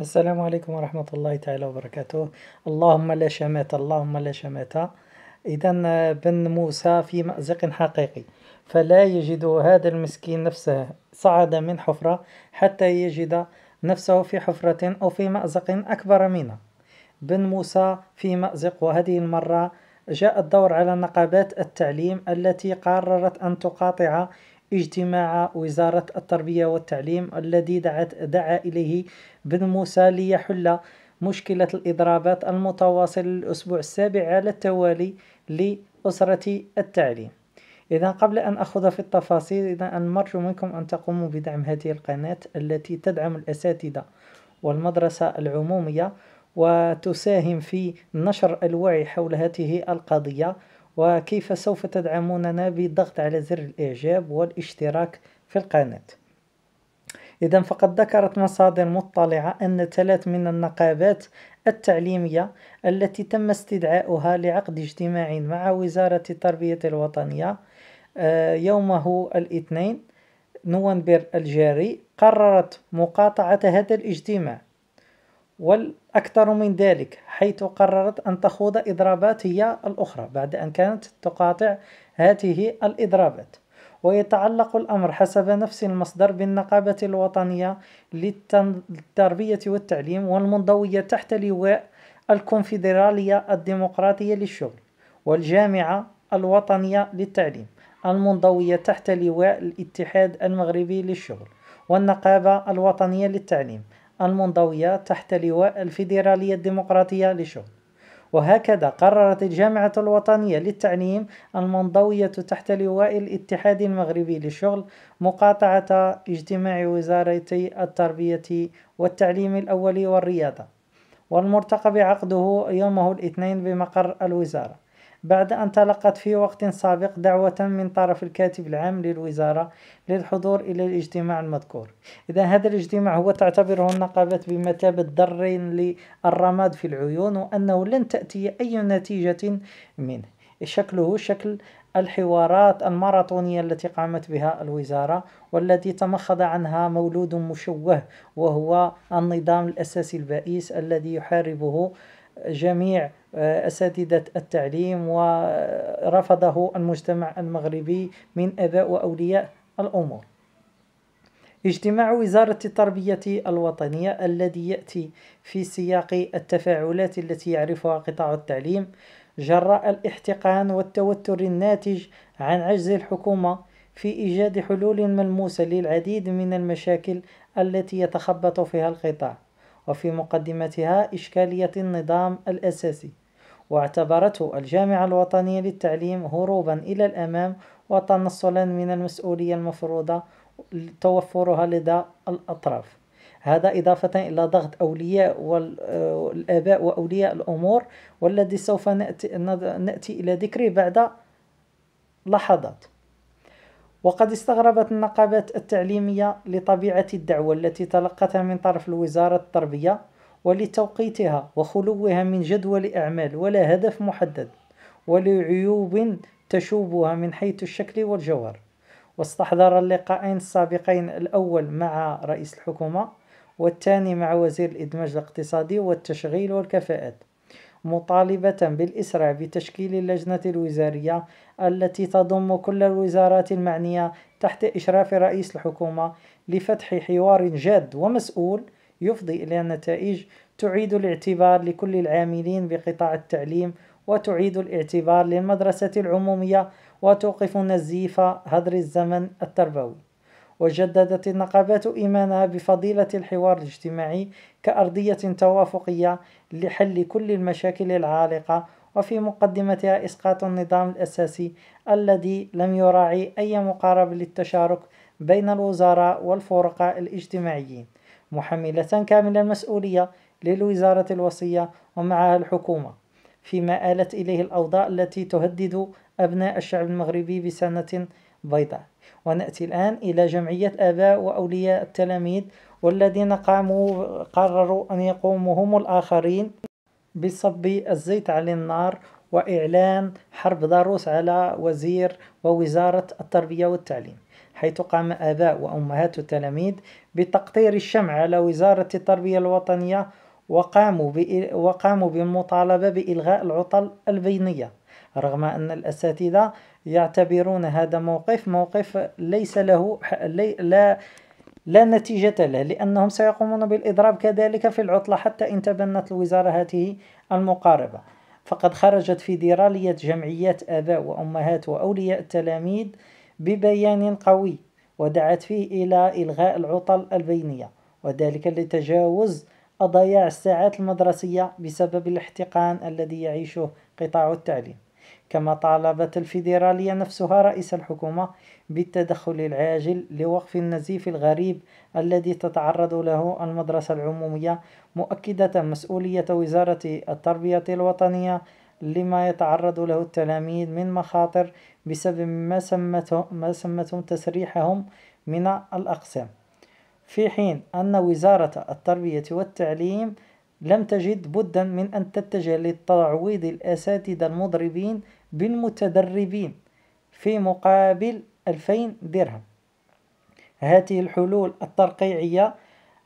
السلام عليكم ورحمة الله تعالى وبركاته اللهم لا شماتة اللهم لا شماتة إذا بن موسى في مأزق حقيقي فلا يجد هذا المسكين نفسه صعد من حفرة حتى يجد نفسه في حفرة أو في مأزق أكبر منه بن موسى في مأزق وهذه المرة جاء الدور على نقابات التعليم التي قررت أن تقاطع اجتماع وزارة التربية والتعليم الذي دعت دعا إليه بن موسى ليحل مشكلة الإضرابات المتواصلة الأسبوع السابع على التوالي لأسرة التعليم إذا قبل أن أخذ في التفاصيل إذا مرجو منكم أن تقوموا بدعم هذه القناة التي تدعم الأساتذة والمدرسة العمومية وتساهم في نشر الوعي حول هذه القضية وكيف سوف تدعموننا بالضغط على زر الإعجاب والاشتراك في القناة إذا فقد ذكرت مصادر مطلعة أن ثلاث من النقابات التعليمية التي تم استدعاؤها لعقد اجتماع مع وزارة التربية الوطنية آه، يومه الاثنين نوفمبر الجاري قررت مقاطعة هذا الاجتماع وال أكثر من ذلك حيث قررت أن تخوض إضرابات هي الأخرى بعد أن كانت تقاطع هذه الإضرابات ويتعلق الأمر حسب نفس المصدر بالنقابة الوطنية للتربية والتعليم والمنضوية تحت لواء الكونفدرالية الديمقراطية للشغل والجامعة الوطنية للتعليم المنضوية تحت لواء الاتحاد المغربي للشغل والنقابة الوطنية للتعليم المنضوية تحت لواء الفيدرالية الديمقراطية للشغل وهكذا قررت الجامعة الوطنية للتعليم المنضوية تحت لواء الاتحاد المغربي للشغل مقاطعة اجتماع وزارتي التربية والتعليم الأولي والرياضة والمرتقب عقده يومه الاثنين بمقر الوزارة بعد أن تلقت في وقت سابق دعوة من طرف الكاتب العام للوزارة للحضور إلى الاجتماع المذكور إذا هذا الاجتماع هو تعتبره النقابة بمثابة ضر للرماد في العيون وأنه لن تأتي أي نتيجة منه شكله شكل الحوارات الماراثونية التي قامت بها الوزارة والتي تمخض عنها مولود مشوه وهو النظام الأساسي البائس الذي يحاربه جميع آه، أساتذة التعليم ورفضه المجتمع المغربي من أباء وأولياء الأمور اجتماع وزارة التربية الوطنية الذي يأتي في سياق التفاعلات التي يعرفها قطاع التعليم جراء الاحتقان والتوتر الناتج عن عجز الحكومة في إيجاد حلول ملموسة للعديد من المشاكل التي يتخبط فيها القطاع وفي مقدمتها إشكالية النظام الأساسي واعتبرته الجامعة الوطنية للتعليم هروبا إلى الأمام وتنصلا من المسؤولية المفروضة توفرها لدى الأطراف هذا إضافة إلى ضغط أولياء والآباء وأولياء الأمور والذي سوف نأتي, نأتي إلى ذكره بعد لحظات وقد استغربت النقابات التعليمية لطبيعة الدعوة التي تلقتها من طرف الوزارة التربية ولتوقيتها وخلوها من جدول أعمال ولا هدف محدد ولعيوب تشوبها من حيث الشكل والجوهر واستحضر اللقاءين السابقين الأول مع رئيس الحكومة والثاني مع وزير الإدماج الاقتصادي والتشغيل والكفاءات مطالبة بالإسراع بتشكيل اللجنة الوزارية التي تضم كل الوزارات المعنية تحت إشراف رئيس الحكومة لفتح حوار جاد ومسؤول يفضي إلى نتائج تعيد الاعتبار لكل العاملين بقطاع التعليم وتعيد الاعتبار للمدرسة العمومية وتوقف نزيف هدر الزمن التربوي وجددت النقابات إيمانها بفضيلة الحوار الاجتماعي كأرضية توافقية لحل كل المشاكل العالقة وفي مقدمتها إسقاط النظام الأساسي الذي لم يراعي أي مقارب للتشارك بين الوزراء والفرقاء الاجتماعيين محملة كامل المسؤولية للوزارة الوصية ومعها الحكومة فيما آلت إليه الأوضاع التي تهدد أبناء الشعب المغربي بسنة بيضاء ونأتي الآن إلى جمعية آباء وأولياء التلاميذ والذين قاموا قرروا أن يقوموا هم الآخرين بصب الزيت على النار وإعلان حرب ضروس على وزير ووزارة التربية والتعليم حيث قام آباء وأمهات التلاميذ بتقطير الشمع على وزارة التربية الوطنية وقاموا وقاموا بالمطالبة بإلغاء العطل البينية رغم أن الأساتذة يعتبرون هذا موقف موقف ليس له لي لا لا نتيجة له لأنهم سيقومون بالإضراب كذلك في العطلة حتى إن تبنت الوزارة هذه المقاربة فقد خرجت فيدرالية جمعيات آباء وأمهات وأولياء التلاميذ ببيان قوي ودعت فيه إلى إلغاء العطل البينية وذلك لتجاوز أضياع الساعات المدرسية بسبب الاحتقان الذي يعيشه قطاع التعليم كما طالبت الفيدرالية نفسها رئيس الحكومة بالتدخل العاجل لوقف النزيف الغريب الذي تتعرض له المدرسة العمومية مؤكدة مسؤولية وزارة التربية الوطنية لما يتعرض له التلاميذ من مخاطر بسبب ما سمته ما سمتهم تسريحهم من الأقسام في حين أن وزارة التربية والتعليم لم تجد بدا من أن تتجه للتعويض الأساتذة المضربين بالمتدربين في مقابل 2000 درهم هذه الحلول الترقيعية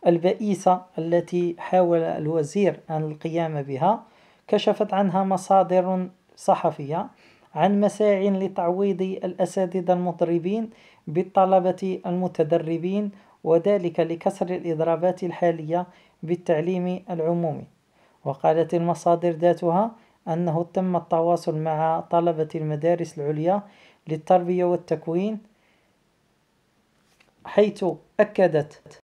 البئيسة التي حاول الوزير عن القيام بها كشفت عنها مصادر صحفية عن مساع لتعويض الأساتذة المضربين بالطلبة المتدربين وذلك لكسر الإضرابات الحالية بالتعليم العمومي وقالت المصادر ذاتها أنه تم التواصل مع طلبة المدارس العليا للتربية والتكوين حيث أكدت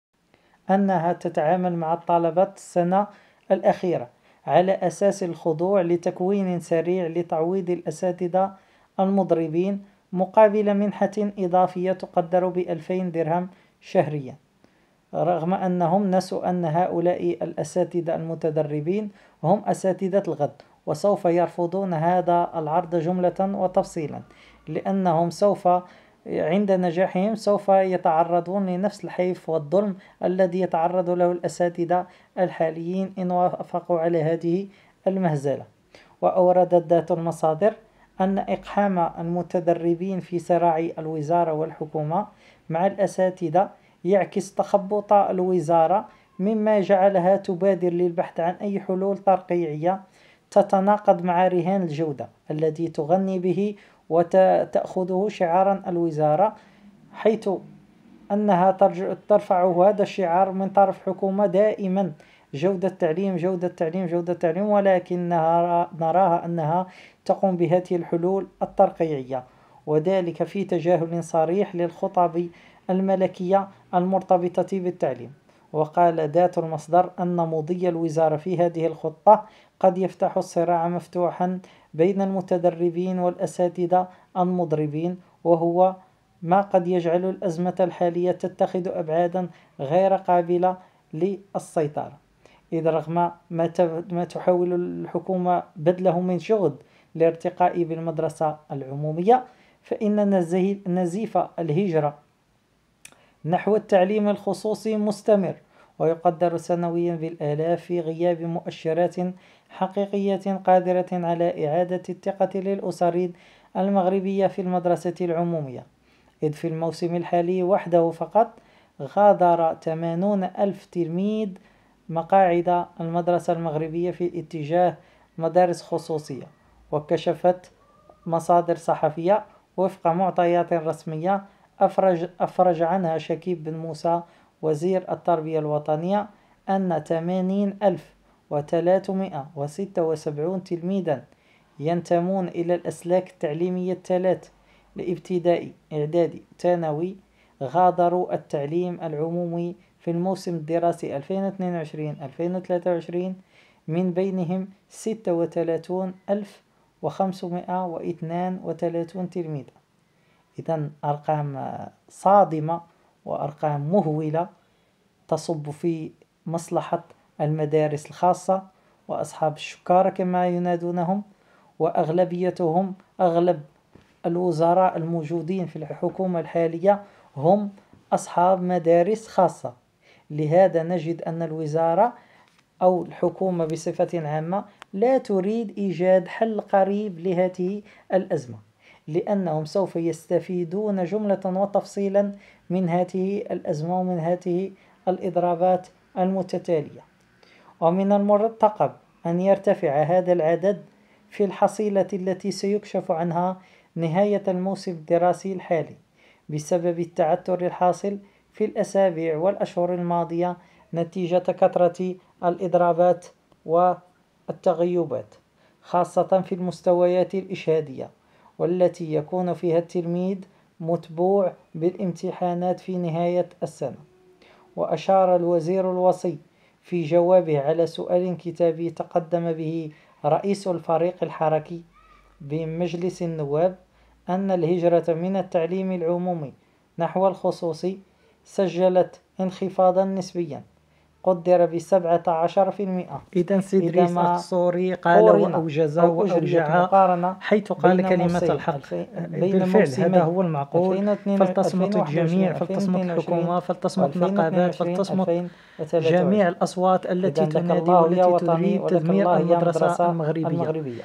أنها تتعامل مع الطلبة السنة الأخيرة على أساس الخضوع لتكوين سريع لتعويض الأساتذة المضربين مقابل منحة إضافية تقدر بألفين درهم شهريا رغم أنهم نسوا أن هؤلاء الأساتذة المتدربين هم أساتذة الغد وسوف يرفضون هذا العرض جملة وتفصيلا لأنهم سوف عند نجاحهم سوف يتعرضون لنفس الحيف والظلم الذي يتعرض له الأساتذة الحاليين إن وافقوا على هذه المهزلة وأوردت ذات المصادر أن إقحام المتدربين في سراع الوزارة والحكومة مع الأساتذة يعكس تخبط الوزارة مما جعلها تبادر للبحث عن أي حلول ترقيعية تتناقض مع رهان الجودة الذي تغني به وتأخذه شعارا الوزارة حيث أنها ترفع هذا الشعار من طرف حكومة دائما جودة التعليم جودة التعليم جودة التعليم ولكنها نراها أنها تقوم بهذه الحلول الترقيعية وذلك في تجاهل صريح للخطب الملكية المرتبطة بالتعليم وقال ذات المصدر أن مضي الوزارة في هذه الخطة قد يفتح الصراع مفتوحا بين المتدربين والأساتذة المضربين وهو ما قد يجعل الأزمة الحالية تتخذ أبعادا غير قابلة للسيطرة إذ رغم ما تحاول الحكومة بدله من شغل لارتقاء بالمدرسة العمومية فإن نزيف الهجرة نحو التعليم الخصوصي مستمر ويقدر سنويا بالآلاف في غياب مؤشرات حقيقية قادرة على إعادة الثقة للأسر المغربية في المدرسة العمومية إذ في الموسم الحالي وحده فقط غادر 80 ألف تلميذ مقاعد المدرسة المغربية في اتجاه مدارس خصوصية وكشفت مصادر صحفية وفق معطيات رسمية أفرج, أفرج عنها شكيب بن موسى وزير التربية الوطنية أن 80 ألف وستة وسبعون تلميذا ينتمون إلى الأسلاك التعليمية الثلاث الابتدائي إعدادي ثانوي غادروا التعليم العمومي في الموسم الدراسي 2022-2023 من بينهم 36,532 تلميذاً إذا أرقام صادمة وأرقام مهولة تصب في مصلحة المدارس الخاصة وأصحاب الشكارة كما ينادونهم وأغلبيتهم أغلب الوزراء الموجودين في الحكومة الحالية هم أصحاب مدارس خاصة لهذا نجد أن الوزارة أو الحكومة بصفة عامة لا تريد إيجاد حل قريب لهذه الأزمة لأنهم سوف يستفيدون جملة وتفصيلا من هذه الأزمة ومن هذه الإضرابات المتتالية ومن المرتقب أن يرتفع هذا العدد في الحصيلة التي سيكشف عنها نهاية الموسم الدراسي الحالي بسبب التعثر الحاصل في الأسابيع والأشهر الماضية نتيجة كثرة الإضرابات والتغيبات خاصة في المستويات الإشهادية والتي يكون فيها التلميذ متبوع بالامتحانات في نهاية السنة وأشار الوزير الوصي في جوابه على سؤال كتابي تقدم به رئيس الفريق الحركي بمجلس النواب أن الهجرة من التعليم العمومي نحو الخصوصي سجلت انخفاضا نسبيا قدر ب 17% اذا سيد إذا سيدريس أقصوري قال وأوجز وأوجع حيث قال كلمة الحق آه، بالفعل هذا هو المعقول فلتصمت الجميع فلتصمت الحكومة فلتصمت النقابات فلتصمت جميع الأصوات التي تنادي والتي تريد تدمير المدرسة المغربية